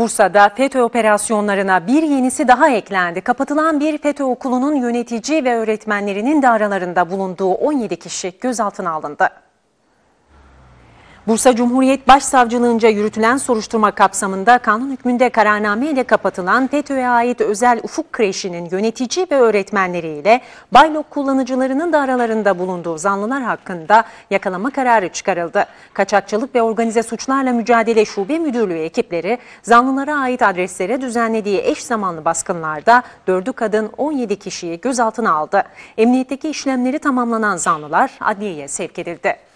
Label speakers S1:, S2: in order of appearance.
S1: Bursa'da FETÖ operasyonlarına bir yenisi daha eklendi. Kapatılan bir FETÖ okulunun yönetici ve öğretmenlerinin de aralarında bulunduğu 17 kişi gözaltına alındı. Bursa Cumhuriyet Başsavcılığınca yürütülen soruşturma kapsamında kanun hükmünde kararname ile kapatılan FETÖ'ye ait özel ufuk kreşinin yönetici ve öğretmenleriyle baylok kullanıcılarının da aralarında bulunduğu zanlılar hakkında yakalama kararı çıkarıldı. Kaçakçılık ve organize suçlarla mücadele şube müdürlüğü ekipleri zanlılara ait adreslere düzenlediği eş zamanlı baskınlarda 4'ü kadın 17 kişiyi gözaltına aldı. Emniyetteki işlemleri tamamlanan zanlılar adliyeye sevk edildi.